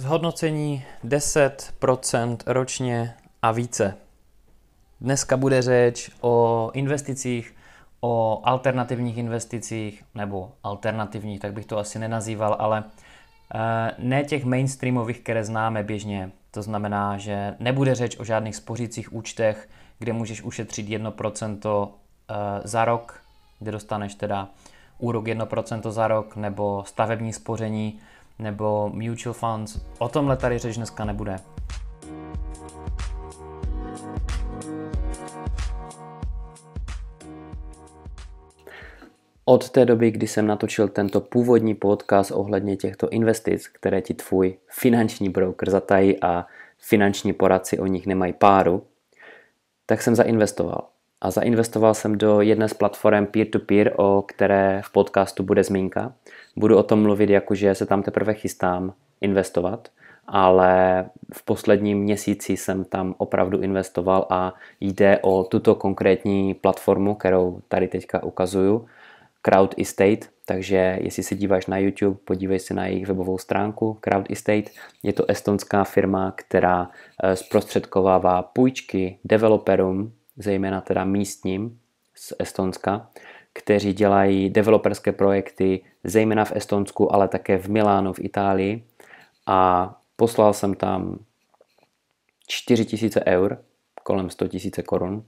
Zhodnocení 10% ročně a více. Dneska bude řeč o investicích, o alternativních investicích, nebo alternativních, tak bych to asi nenazýval, ale eh, ne těch mainstreamových, které známe běžně. To znamená, že nebude řeč o žádných spořících účtech, kde můžeš ušetřit 1% eh, za rok, kde dostaneš teda úrok 1% za rok, nebo stavební spoření, nebo mutual funds. O tomhle tady řeč dneska nebude. Od té doby, kdy jsem natočil tento původní podcast ohledně těchto investic, které ti tvůj finanční broker zatají a finanční poradci o nich nemají páru, tak jsem zainvestoval. A zainvestoval jsem do jedné z platform peer-to-peer, o které v podcastu bude zmínka budu o tom mluvit jako, že se tam teprve chystám investovat, ale v posledním měsíci jsem tam opravdu investoval a jde o tuto konkrétní platformu, kterou tady teďka ukazuju, Crowd Estate, takže jestli se díváš na YouTube, podívej se na jejich webovou stránku Crowd Estate. Je to estonská firma, která eh, zprostředkovává půjčky developerům, zejména teda místním z Estonska, kteří dělají developerské projekty, zejména v Estonsku, ale také v Milánu, v Itálii. A poslal jsem tam 4 000 eur, kolem 100 000 korun.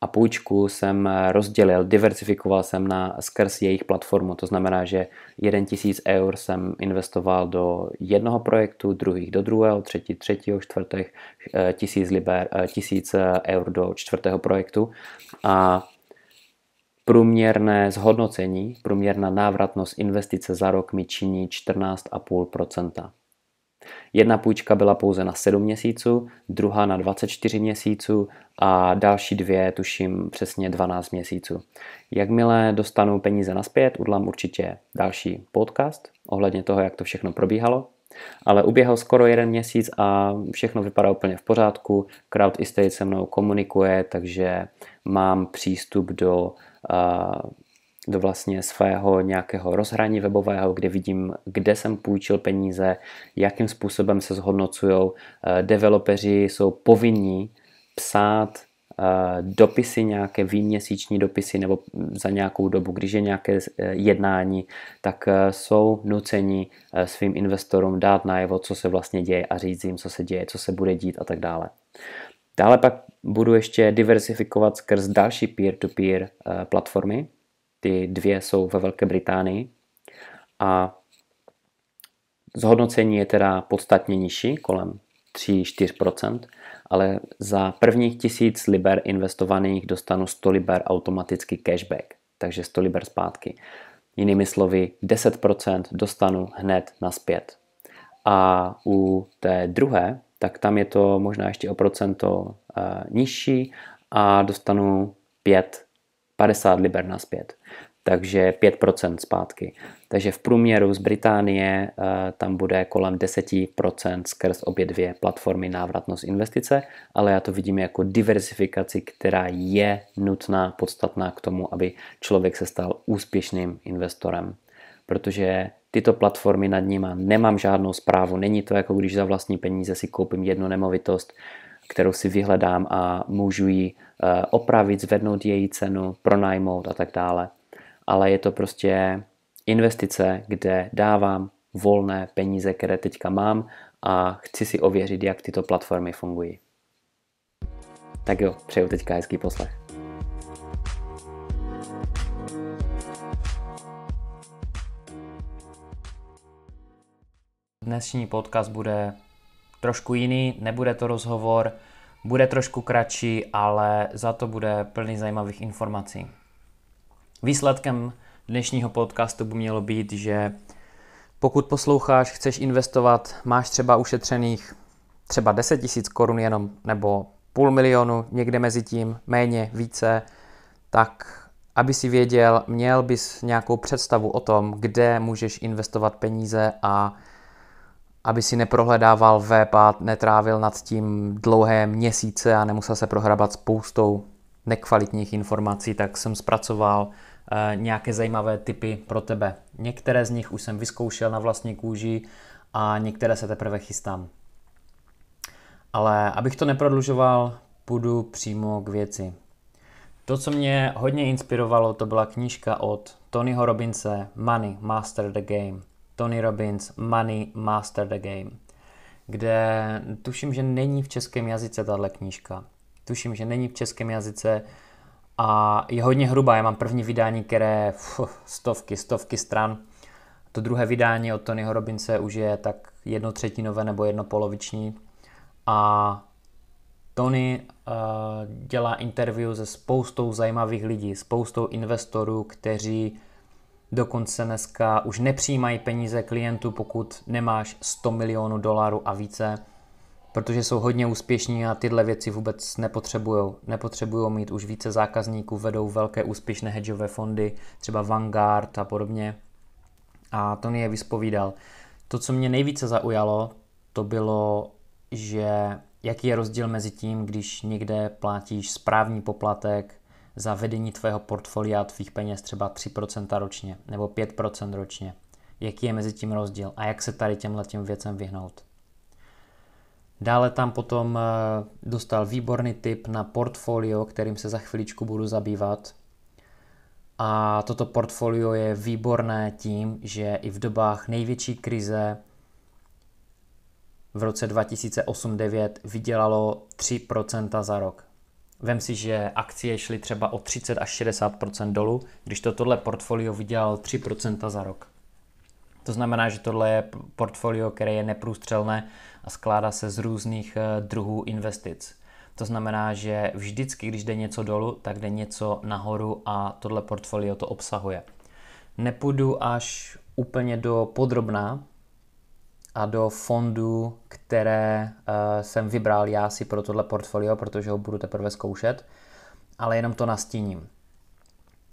A půjčku jsem rozdělil, diversifikoval jsem na skrz jejich platformu, to znamená, že 1 000 eur jsem investoval do jednoho projektu, druhých do druhého, třetí třetího, čtvrtého eh, tisíc, liber, eh, tisíc eh, eur do čtvrtého projektu. A Průměrné zhodnocení, průměrná návratnost investice za rok mi činí 14,5 Jedna půjčka byla pouze na 7 měsíců, druhá na 24 měsíců a další dvě, tuším, přesně 12 měsíců. Jakmile dostanu peníze naspět, udlám určitě další podcast ohledně toho, jak to všechno probíhalo. Ale uběhl skoro jeden měsíc a všechno vypadá úplně v pořádku. Crowd Estate se mnou komunikuje, takže mám přístup do Eh, do vlastně svého nějakého rozhraní webového, kde vidím, kde jsem půjčil peníze, jakým způsobem se zhodnocují. Eh, developeři jsou povinní psát eh, dopisy, nějaké výměsíční dopisy nebo za nějakou dobu, když je nějaké jednání, tak jsou nuceni svým investorům dát najevo, co se vlastně děje a říct jim, co se děje, co se bude dít a tak dále. Dále pak budu ještě diversifikovat skrz další peer-to-peer eh, platformy. Ty dvě jsou ve Velké Británii a zhodnocení je teda podstatně nižší, kolem 3-4%, ale za prvních tisíc liber investovaných dostanu 100 liber automaticky cashback, takže 100 liber zpátky. Jinými slovy, 10% dostanu hned naspět. A u té druhé tak tam je to možná ještě o procento eh, nižší a dostanu 5, 50 liber na zpět. Takže 5% zpátky. Takže v průměru z Británie eh, tam bude kolem 10% skrz obě dvě platformy návratnost investice, ale já to vidím jako diversifikaci, která je nutná, podstatná k tomu, aby člověk se stal úspěšným investorem. Protože tyto platformy nad nima nemám žádnou zprávu. Není to jako když za vlastní peníze si koupím jednu nemovitost, kterou si vyhledám a můžu ji eh, opravit, zvednout její cenu, pronajmout a tak dále. Ale je to prostě investice, kde dávám volné peníze, které teďka mám a chci si ověřit, jak tyto platformy fungují. Tak jo, přeju teďka hezký poslech. Dnešní podcast bude trošku jiný, nebude to rozhovor, bude trošku kratší, ale za to bude plný zajímavých informací. Výsledkem dnešního podcastu by mělo být, že pokud posloucháš, chceš investovat, máš třeba ušetřených třeba 10 000 korun jenom, nebo půl milionu, někde mezi tím, méně, více, tak aby si věděl, měl bys nějakou představu o tom, kde můžeš investovat peníze a aby si neprohledával web a netrávil nad tím dlouhé měsíce a nemusel se prohrabat spoustou nekvalitních informací, tak jsem zpracoval eh, nějaké zajímavé typy pro tebe. Některé z nich už jsem vyzkoušel na vlastní kůži a některé se teprve chystám. Ale abych to neprodlužoval, půjdu přímo k věci. To, co mě hodně inspirovalo, to byla knížka od Tonyho Robince Money Master the Game – Tony Robbins Money Master the Game, kde tuším, že není v českém jazyce tahle knížka. Tuším, že není v českém jazyce a je hodně hrubá. Já mám první vydání, které fuh, stovky, stovky stran. To druhé vydání od Tonyho Robince už je tak jedno třetinové nebo jednopoloviční. A Tony uh, dělá interview se spoustou zajímavých lidí, spoustou investorů, kteří Dokonce dneska už nepřijímají peníze klientů, pokud nemáš 100 milionů dolarů a více, protože jsou hodně úspěšní a tyhle věci vůbec nepotřebují. Nepotřebují mít už více zákazníků, vedou velké úspěšné hedžové fondy, třeba Vanguard a podobně. A to je vyspovídal. To, co mě nejvíce zaujalo, to bylo, že jaký je rozdíl mezi tím, když někde platíš správní poplatek za vedení tvého portfolia tvých peněz třeba 3% ročně nebo 5% ročně. Jaký je mezi tím rozdíl a jak se tady těmhle těm věcem vyhnout. Dále tam potom eh, dostal výborný tip na portfolio, kterým se za chviličku budu zabývat. A toto portfolio je výborné tím, že i v dobách největší krize v roce 2008-2009 vydělalo 3% za rok. Vem si, že akcie šly třeba o 30 až 60 dolů, když to tohle portfolio vydělal 3 za rok. To znamená, že tohle je portfolio, které je neprůstřelné a skládá se z různých eh, druhů investic. To znamená, že vždycky, když jde něco dolů, tak jde něco nahoru a tohle portfolio to obsahuje. Nepůjdu až úplně do podrobná, a do fondů, které eh, jsem vybral já si pro tohle portfolio, protože ho budu teprve zkoušet, ale jenom to nastíním.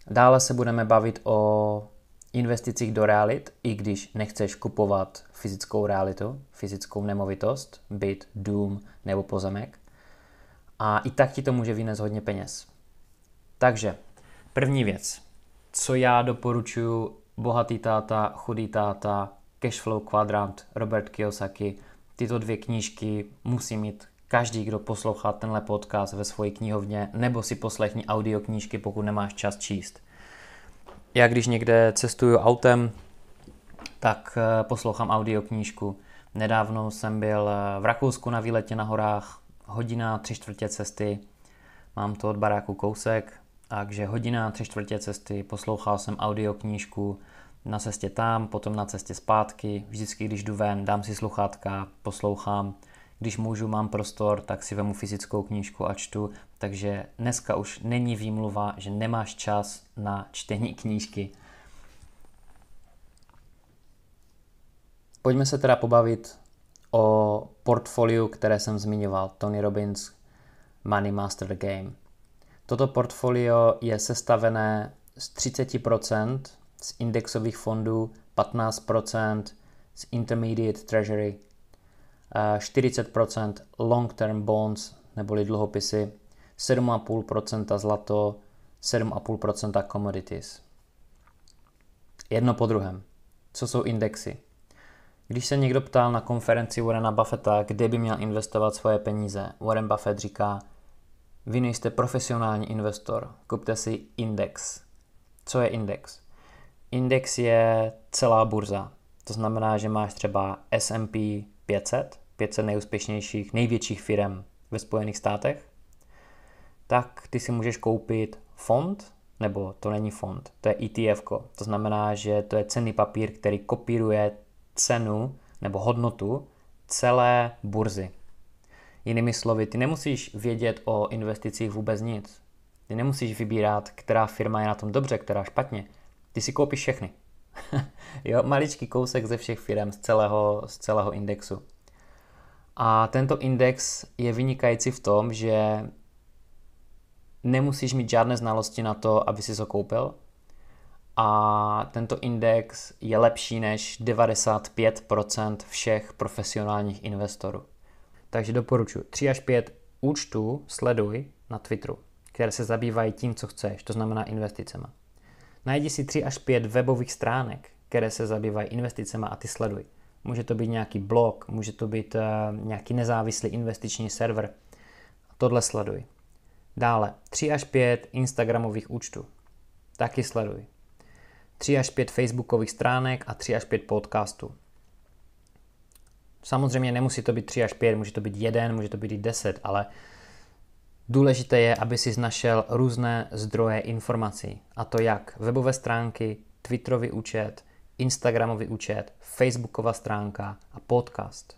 Dále se budeme bavit o investicích do realit, i když nechceš kupovat fyzickou realitu, fyzickou nemovitost, byt, dům nebo pozemek. A i tak ti to může vynést hodně peněz. Takže, první věc, co já doporučuji bohatý táta, chudý táta, Cashflow Quadrant, Robert Kiyosaki. Tyto dvě knížky musí mít každý, kdo poslouchá tenhle podcast ve své knihovně, nebo si poslechni audioknížky, pokud nemáš čas číst. Já když někde cestuju autem, tak eh, poslouchám audioknížku. Nedávno jsem byl eh, v Rakousku na výletě na horách, hodina tři čtvrtě cesty, mám to od baráku kousek, takže hodina tři čtvrtě cesty, poslouchal jsem audioknížku na cestě tam, potom na cestě zpátky, vždycky když jdu ven, dám si sluchátka, poslouchám, když můžu, mám prostor, tak si vemu fyzickou knížku a čtu, takže dneska už není výmluva, že nemáš čas na čtení knížky. Pojďme se teda pobavit o portfoliu, které jsem zmiňoval, Tony Robbins Money Master Game. Toto portfolio je sestavené z 30% z indexových fondů 15%, z intermediate treasury 40% long term bonds neboli dluhopisy, 7,5% zlato, 7,5% commodities. Jedno po druhém. Co jsou indexy? Když se někdo ptal na konferenci Warrena Buffetta, kde by měl investovat svoje peníze, Warren Buffett říká, vy nejste profesionální investor, kupte si index. Co je index? Index je celá burza. To znamená, že máš třeba S&P 500, 500 nejúspěšnějších, největších firm ve Spojených státech, tak ty si můžeš koupit fond, nebo to není fond, to je ETF. To znamená, že to je cenný papír, který kopíruje cenu nebo hodnotu celé burzy. Jinými slovy, ty nemusíš vědět o investicích vůbec nic. Ty nemusíš vybírat, která firma je na tom dobře, která špatně ty si koupíš všechny. jo, maličký kousek ze všech firm z celého, z celého indexu. A tento index je vynikající v tom, že nemusíš mít žádné znalosti na to, aby si ho koupil. A tento index je lepší než 95% všech profesionálních investorů. Takže doporučuji 3 až 5 účtů sleduj na Twitteru, které se zabývají tím, co chceš, to znamená investicema. Najdi si 3 až 5 webových stránek, které se zabývají investicemi a ty sleduj. Může to být nějaký blog, může to být eh, nějaký nezávislý investiční server. Tohle sleduj. Dále 3 až 5 Instagramových účtů. Taky sleduj. 3 až 5 Facebookových stránek a 3 až 5 podcastů. Samozřejmě nemusí to být 3 až 5, může to být 1, může to být i 10, ale uh, Důležité je, aby si našel různé zdroje informací, a to jak webové stránky, Twitterový účet, Instagramový účet, Facebooková stránka a podcast.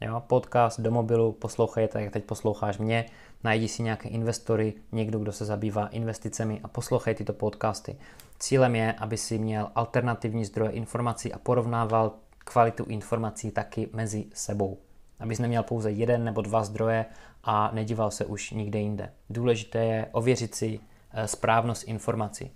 Jo, podcast do mobilu poslouchej, tak jak teď posloucháš mě, najdi si nějaké investory, někdo, kdo se zabývá investicemi a poslouchej tyto podcasty. Cílem je, aby si měl alternativní zdroje informací a porovnával kvalitu informací taky mezi sebou abys neměl pouze jeden nebo dva zdroje a nedíval se už nikde jinde. Důležité je ověřit si eh, správnost informací.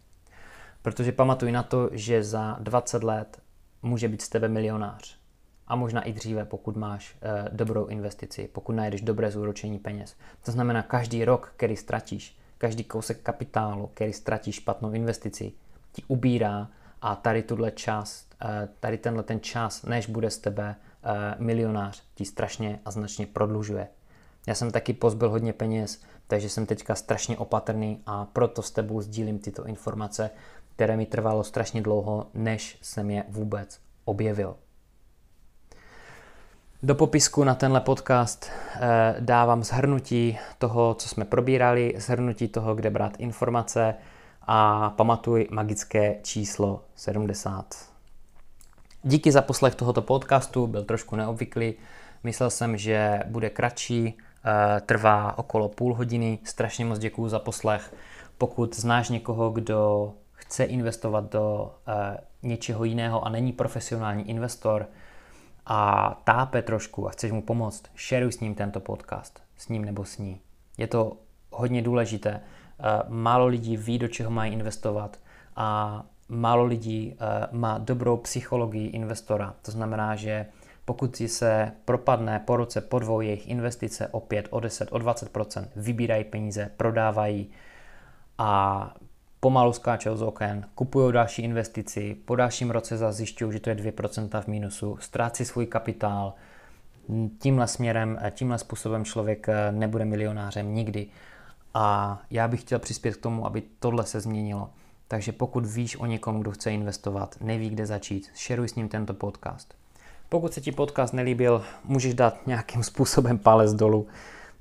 Protože pamatuj na to, že za 20 let může být z tebe milionář. A možná i dříve, pokud máš e, dobrou investici, pokud najdeš dobré zúročení peněz. To znamená, každý rok, který ztratíš, každý kousek kapitálu, který ztratíš špatnou investici, ti ubírá a tady tuhle čas, eh, tady tenhle ten čas, než bude z tebe eh, milionář, ti strašně a značně prodlužuje. Já jsem taky pozbyl hodně peněz, takže jsem teďka strašně opatrný a proto s tebou sdílím tyto informace, které mi trvalo strašně dlouho, než jsem je vůbec objevil. Do popisku na tenhle podcast eh, dávám zhrnutí toho, co jsme probírali, zhrnutí toho, kde brát informace, a pamatuj magické číslo 70. Díky za poslech tohoto podcastu, byl trošku neobvyklý. Myslel jsem, že bude kratší, eh, trvá okolo půl hodiny. Strašně moc děkuju za poslech. Pokud znáš někoho, kdo chce investovat do eh, něčeho jiného a není profesionální investor a tápe trošku a chceš mu pomoct, šeruj s ním tento podcast, s ním nebo s ní. Je to hodně důležité. Eh, málo lidí ví, do čeho mají investovat a málo lidí eh, má dobrou psychologii investora. To znamená, že pokud si se propadne po roce, po dvou jejich investice o 5, o 10, o 20 vybírají peníze, prodávají a pomalu skáčou z oken, kupují další investici, po dalším roce zjišťují, že to je 2 v mínusu, ztrácí svůj kapitál. Tímhle směrem, eh, tímhle způsobem člověk nebude milionářem nikdy. A já bych chtěl přispět k tomu, aby tohle se změnilo. Takže pokud víš o někom, kdo chce investovat, neví, kde začít, šeruj s ním tento podcast. Pokud se ti podcast nelíbil, můžeš dát nějakým způsobem palec dolů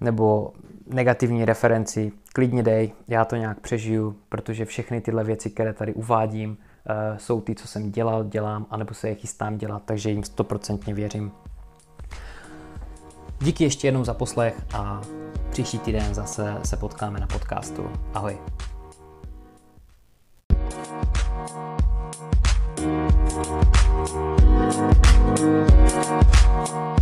nebo negativní referenci, klidně dej, já to nějak přežiju, protože všechny tyhle věci, které tady uvádím, eh, jsou ty, co jsem dělal, dělám, anebo se je chystám dělat, takže jim stoprocentně věřím. Díky ještě jednou za poslech a Příští týden zase se potkáme na podcastu. Ahoj. thank you